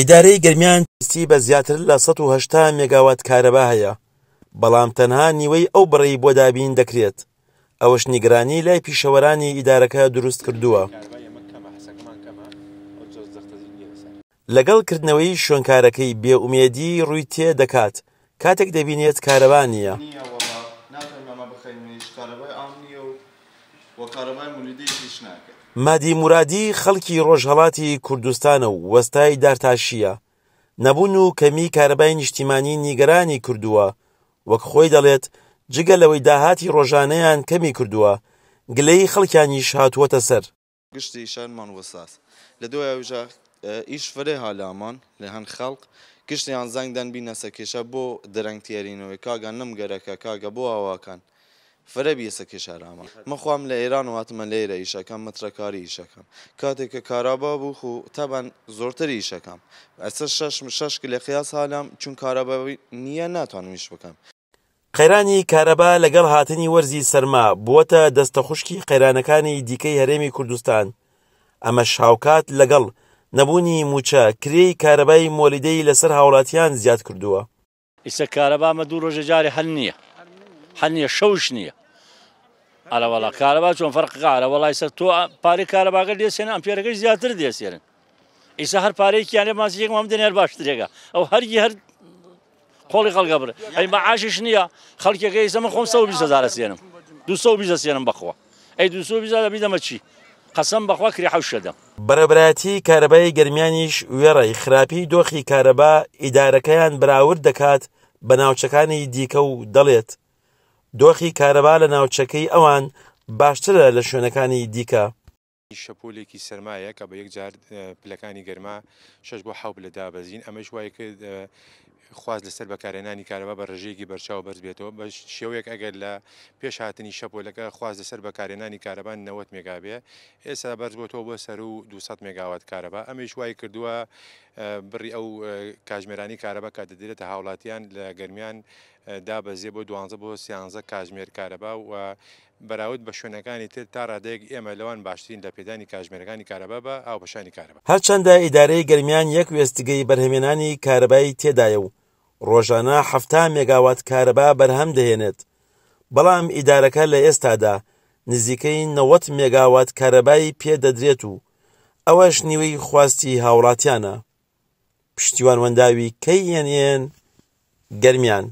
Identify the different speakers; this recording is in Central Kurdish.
Speaker 1: ئیدارەی گەرمیان پیسی بە زیاتر لە ١هشتا مێگاوات کارەبا هەیە بەڵام تەنها نیوەی ئەو بڕی بۆ دابین دەکرێت ئەوەش نیگرانی لای پیشەوەرانی ئیدارەکە دروست کردووە لەگەڵ کردنەوەی شوێنکارەکەی بێئومێدی ڕووی تێ دەکات کاتێک دەبینێت کارەوان نییە
Speaker 2: کارەبای ئام نییە و وە کارەبای مولیدەی پیش ناکرد
Speaker 1: مادی مورادی خەڵکی ڕۆژهڵاتی کوردستانە و وەستای دارتاشیە نەبوون و کەمی کارەبای نیشتیمانی نیگەرانی کردووە وەک خۆی دەڵێت جگە لەوەی داهاتی ڕۆژانەیان کەمی کردووە گلەی خەڵکیانیش هاتووەتە سەر
Speaker 2: گشتی شەرمان وەساس لە دوایژە ئیش فرێ هالامان لە هەن خەڵق گشتیان زەنگدەن بینەسە کێشە بۆ دەرەنگتیێرینەوەی کاگەن نم گەرەکە کاگە بۆ ئاواکەن فرە بیسە کێشارامە مەخوام لە ئێران واتمە لێرە ئیشەکەم مترەکاری ئیشەکەم کاتێککە کارابا بوو خو تەبەن زۆرتری ئیشەکەم ئەسە شش شش لە خیاس حالام چون کارەبەوی نییە ناتوانمیش بکەم.
Speaker 1: قەیرانی کارەبا لەگەڵ هاتنی وەرزی سەرما بووەتە دەستە خوشکی قەیرانەکانی دیکەی هەرێمی کوردستان ئەمە شاوکات لەگەڵ نەبوونی موچە کرێی کارەبای مۆلیدەی لەسەر هاوڵاتیان زیاد کردووە.
Speaker 3: ئیسە کارەبامە دوو ڕۆژە جاری هەل نییە. حەنیە شەوش نییە ئەلەوەڵا کارەبا چۆن فەرققارە وڵای سەر تۆ پارەی کارەباگە دێسێن ئەم پێرەکەی زیاتر دێسێنن ئیسا هەر پارەیەکییانێ مازیەک مام دێنێر باشترێگە ئەو هەرگی هەر خۆڵی خەڵگە بر ئەیمە ئاشش نییە خەڵکێکەکەی زەمە خۆم سە بیزەزارە سێنم دو بیزەسێنم بخوا ئەی دو بیزارە بیدەمە چی قەسم بەخوا کری حوشەدە بەرەبراتی کارەبای گررمانیش
Speaker 1: وێڕی خراپی دۆخی کارەبا ئیدارەکەیان براورد دەکات بە ناوچەکانی دیکە و دەڵێت دۆخی کارەبا لە ناوچەکەی ئەوان باشترە لە
Speaker 4: شوێنەکانی دیکە. شەپولێکی سرمایە کە بە یەکجار پلەکانی گەرما شش بۆ حوب لە دابەزین ئەمەش وایە کرد خواز لەسەر بەکارێنانی کارەوە بە ڕژێکی بەرچاو بەرز بێتەوە بە شێوەیەک ئەگەر لە پێش هاتنی شەپۆلەکە خواز لەسەر بەکارێنانی کارەبان 90 مێگابێ ئێستا بەرز بۆتەوە بۆ سەر و 200 مێگاوات کارەبە ئەمیش وای کردووە بڕی ئەو کاژمێرانی کارەبە کە دەدرێتە هاوڵاتیان لە گەرمیان دابەزێ بۆ دوانزە بۆ سیانزە کاژمێر کارەبا و بەراود بە شوێنەکانی تر تا ڕادەیەک ئێمە لەوان باشترین لە پێدانی کاژمێرەکانی کارەبا بە ئاو بەشانی کارەبە
Speaker 1: هەرچەندە ئیدارەی گەرمیان یەک وێستگەی بەرهێمێنانی کارەبای تێدایە و ڕۆژانە حفتا مێگاوات کارەبا بەرهەم دەهێنێت بەڵام ئیدارەکە لە ئێستادا نزیکەی نەوەت مێگاوات کارەبایی پێدەدرێت و ئەوەش نیوەی خواستی هاوڵاتیانە
Speaker 2: پشتیوان وەنداوی کەی یەنێن گەرمیان